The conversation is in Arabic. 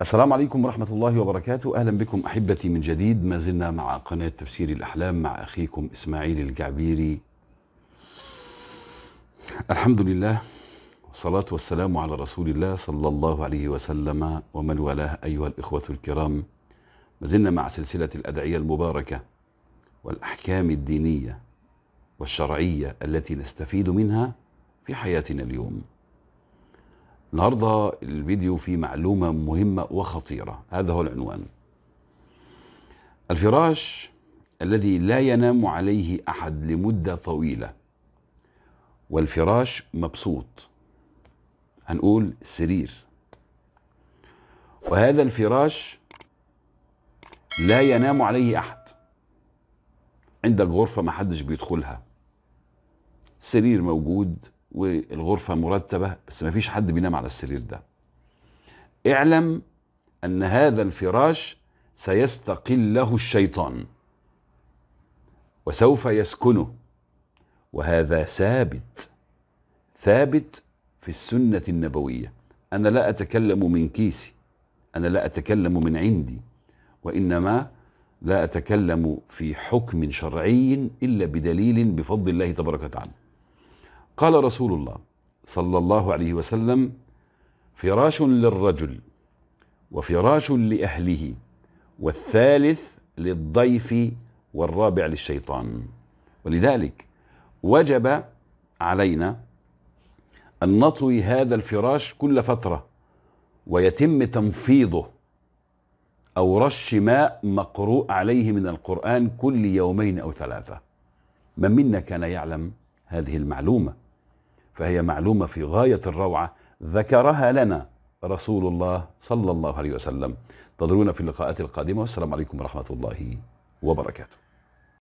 السلام عليكم ورحمة الله وبركاته أهلا بكم أحبتي من جديد ما زلنا مع قناة تفسير الأحلام مع أخيكم إسماعيل الجعبيري الحمد لله والصلاة والسلام على رسول الله صلى الله عليه وسلم ومن والاه أيها الإخوة الكرام ما زلنا مع سلسلة الأدعية المباركة والأحكام الدينية والشرعية التي نستفيد منها في حياتنا اليوم النهاردة الفيديو فيه معلومة مهمة وخطيرة هذا هو العنوان الفراش الذي لا ينام عليه أحد لمدة طويلة والفراش مبسوط هنقول سرير وهذا الفراش لا ينام عليه احد عندك غرفة ما حدش بيدخلها سرير موجود والغرفة مرتبة بس ما فيش حد بينام على السرير ده اعلم ان هذا الفراش سيستقله الشيطان وسوف يسكنه وهذا ثابت ثابت في السنة النبوية أنا لا أتكلم من كيسي أنا لا أتكلم من عندي وإنما لا أتكلم في حكم شرعي إلا بدليل بفضل الله تبارك وتعالى قال رسول الله صلى الله عليه وسلم فراش للرجل وفراش لأهله والثالث للضيف والرابع للشيطان ولذلك وجب علينا أن نطوي هذا الفراش كل فترة ويتم تنفيضه أو رش ماء مقروء عليه من القرآن كل يومين أو ثلاثة من منا كان يعلم هذه المعلومة فهي معلومة في غاية الروعة ذكرها لنا رسول الله صلى الله عليه وسلم تضرون في اللقاءات القادمة والسلام عليكم ورحمة الله وبركاته